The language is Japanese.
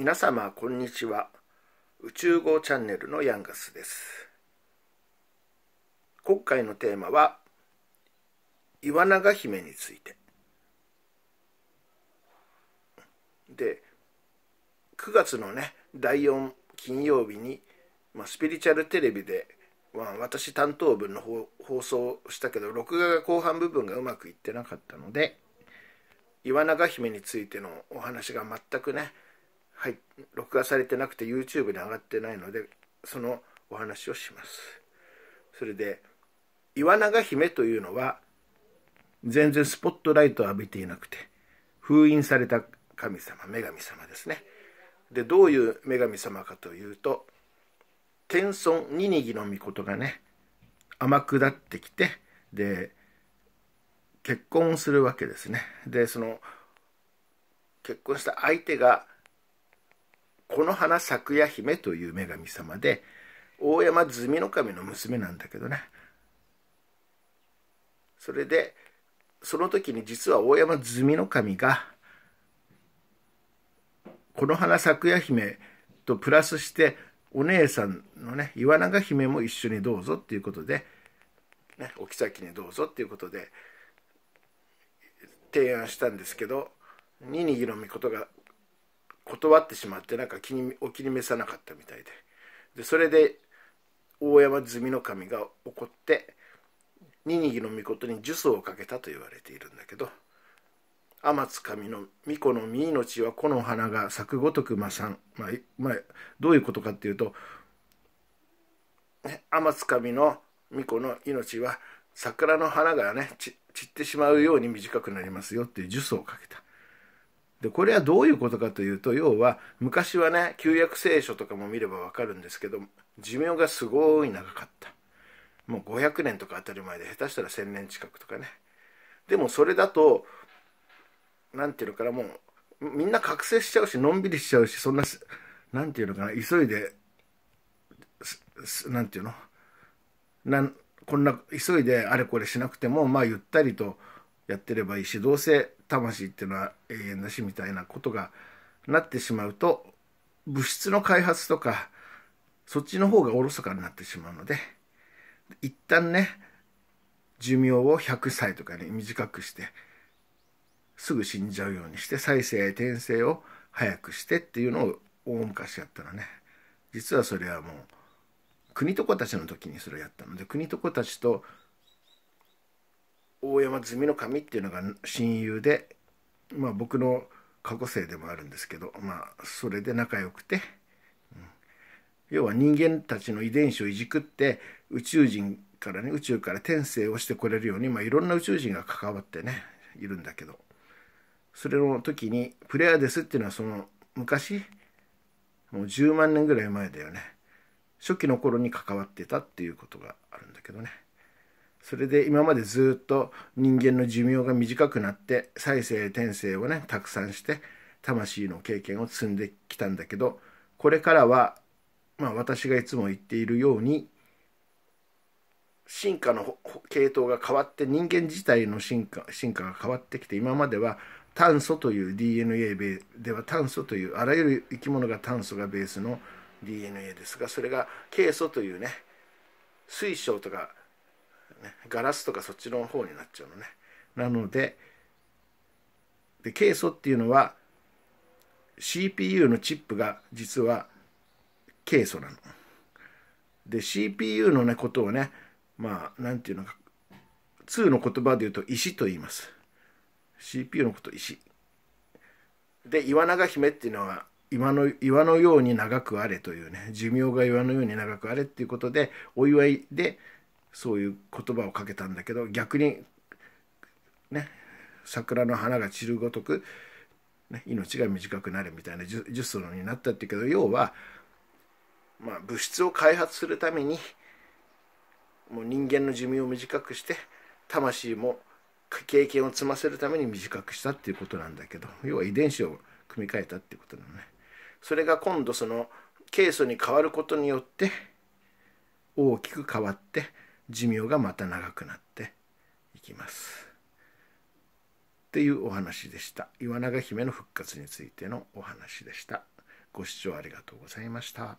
皆様こんにちは宇宙号チャンネルのヤンガスです今回のテーマは岩永姫についてで9月のね第4金曜日に、まあ、スピリチュアルテレビで、まあ、私担当分の放送したけど録画が後半部分がうまくいってなかったのでイワナガ姫についてのお話が全くねはい、録画されてなくて YouTube に上がってないのでそのお話をしますそれで岩永姫というのは全然スポットライトを浴びていなくて封印された神様女神様ですねでどういう女神様かというと天孫ニニギの御事がね天下ってきてで結婚するわけですねでその結婚した相手がこの花咲夜姫という女神様で大山積みの神の娘なんだけどねそれでその時に実は大山積みの神がこの花咲夜姫とプラスしてお姉さんのね岩永姫も一緒にどうぞっていうことで、ね、お妃にどうぞっていうことで提案したんですけどにニギのことが断ってしまってなんか気にお気に召さなかったみたいででそれで大山積の神が怒ってニニギの御事に呪詛をかけたと言われているんだけど天津神の巫女の身命はこの花が咲くごとくまさん、まあ、まあ、どういうことかっていうとね、天津神の巫女の命は桜の花がね散ってしまうように短くなりますよっていう呪詛をかけた。でこれはどういうことかというと要は昔はね旧約聖書とかも見ればわかるんですけど寿命がすごい長かったもう500年とか当たり前で下手したら1000年近くとかねでもそれだと何て言うのかなもうみんな覚醒しちゃうしのんびりしちゃうしそんな何て言うのかな急いで何て言うのなこんな急いであれこれしなくてもまあゆったりとやってればいいしどうせ魂っていうのは永遠だしみたいなことがなってしまうと物質の開発とかそっちの方がおろそかになってしまうので一旦ね寿命を100歳とかに短くしてすぐ死んじゃうようにして再生転生を早くしてっていうのを大昔やったらね実はそれはもう国と子たちの時にそれをやったので国と子たちと大山積の神っていうのが親友で、まあ、僕の過去生でもあるんですけど、まあ、それで仲良くて、うん、要は人間たちの遺伝子をいじくって宇宙人からね宇宙から転生をしてこれるように、まあ、いろんな宇宙人が関わってねいるんだけどそれの時にプレアデスっていうのはその昔もう10万年ぐらい前だよね初期の頃に関わってたっていうことがあるんだけどね。それで今までずっと人間の寿命が短くなって再生転生をねたくさんして魂の経験を積んできたんだけどこれからは、まあ、私がいつも言っているように進化の系統が変わって人間自体の進化進化が変わってきて今までは炭素という DNA では炭素というあらゆる生き物が炭素がベースの DNA ですがそれがケイ素というね水晶とかね、ガラスとかそっちの方になっちゃうのねなのででケイ素っていうのは CPU のチップが実はケイ素なので CPU のねことをねまあ何て言うのか2の言葉で言うと石と言います CPU のこと石で岩永姫っていうのは岩の岩のように長くあれというね寿命が岩のように長くあれっていうことでお祝いでそういう言葉をかけたんだけど逆にね桜の花が散るごとく、ね、命が短くなるみたいなジュスになったっていうけど要は、まあ、物質を開発するためにもう人間の寿命を短くして魂も経験を積ませるために短くしたっていうことなんだけど要は遺伝子を組み替えたっていうことなのね。それが今度そのケイ素に変わることによって大きく変わって寿命がまた長くなっていきます。っていうお話でした。岩永姫の復活についてのお話でした。ご視聴ありがとうございました。